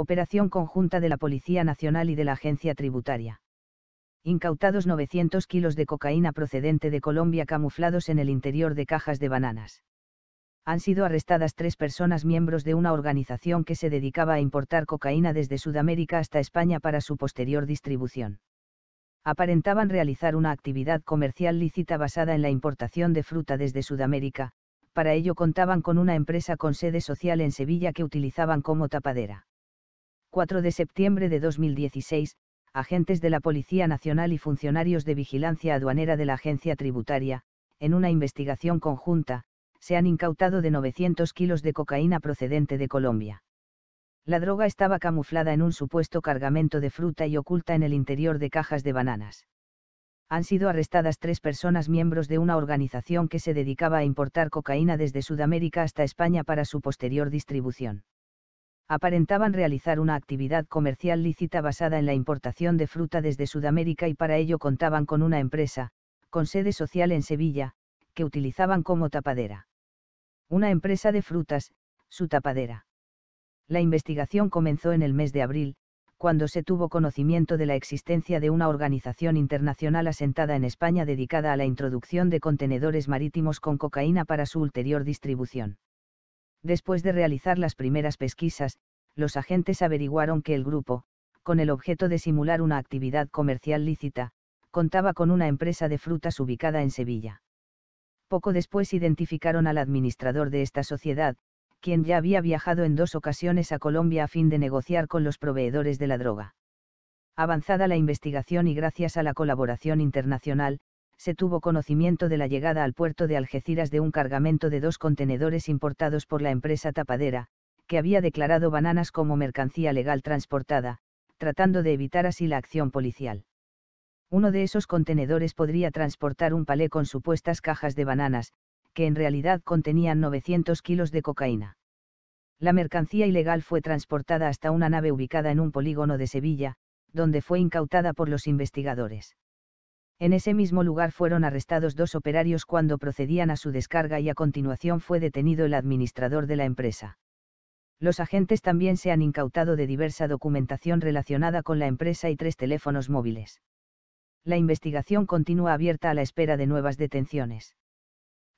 operación conjunta de la Policía Nacional y de la Agencia Tributaria. Incautados 900 kilos de cocaína procedente de Colombia camuflados en el interior de cajas de bananas. Han sido arrestadas tres personas miembros de una organización que se dedicaba a importar cocaína desde Sudamérica hasta España para su posterior distribución. Aparentaban realizar una actividad comercial lícita basada en la importación de fruta desde Sudamérica, para ello contaban con una empresa con sede social en Sevilla que utilizaban como tapadera. 4 de septiembre de 2016, agentes de la Policía Nacional y funcionarios de vigilancia aduanera de la Agencia Tributaria, en una investigación conjunta, se han incautado de 900 kilos de cocaína procedente de Colombia. La droga estaba camuflada en un supuesto cargamento de fruta y oculta en el interior de cajas de bananas. Han sido arrestadas tres personas miembros de una organización que se dedicaba a importar cocaína desde Sudamérica hasta España para su posterior distribución aparentaban realizar una actividad comercial lícita basada en la importación de fruta desde Sudamérica y para ello contaban con una empresa, con sede social en Sevilla, que utilizaban como tapadera. Una empresa de frutas, su tapadera. La investigación comenzó en el mes de abril, cuando se tuvo conocimiento de la existencia de una organización internacional asentada en España dedicada a la introducción de contenedores marítimos con cocaína para su ulterior distribución. Después de realizar las primeras pesquisas, los agentes averiguaron que el grupo, con el objeto de simular una actividad comercial lícita, contaba con una empresa de frutas ubicada en Sevilla. Poco después identificaron al administrador de esta sociedad, quien ya había viajado en dos ocasiones a Colombia a fin de negociar con los proveedores de la droga. Avanzada la investigación y gracias a la colaboración internacional, se tuvo conocimiento de la llegada al puerto de Algeciras de un cargamento de dos contenedores importados por la empresa tapadera, que había declarado bananas como mercancía legal transportada, tratando de evitar así la acción policial. Uno de esos contenedores podría transportar un palé con supuestas cajas de bananas, que en realidad contenían 900 kilos de cocaína. La mercancía ilegal fue transportada hasta una nave ubicada en un polígono de Sevilla, donde fue incautada por los investigadores. En ese mismo lugar fueron arrestados dos operarios cuando procedían a su descarga y a continuación fue detenido el administrador de la empresa. Los agentes también se han incautado de diversa documentación relacionada con la empresa y tres teléfonos móviles. La investigación continúa abierta a la espera de nuevas detenciones.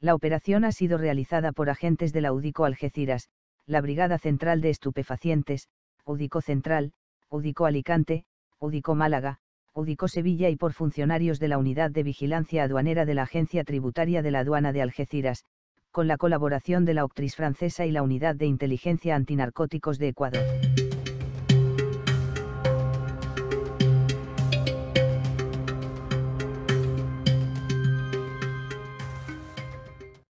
La operación ha sido realizada por agentes de la UDICO Algeciras, la Brigada Central de Estupefacientes, UDICO Central, UDICO Alicante, UDICO Málaga, Udicó Sevilla y por funcionarios de la Unidad de Vigilancia Aduanera de la Agencia Tributaria de la Aduana de Algeciras, con la colaboración de la Octris francesa y la Unidad de Inteligencia Antinarcóticos de Ecuador.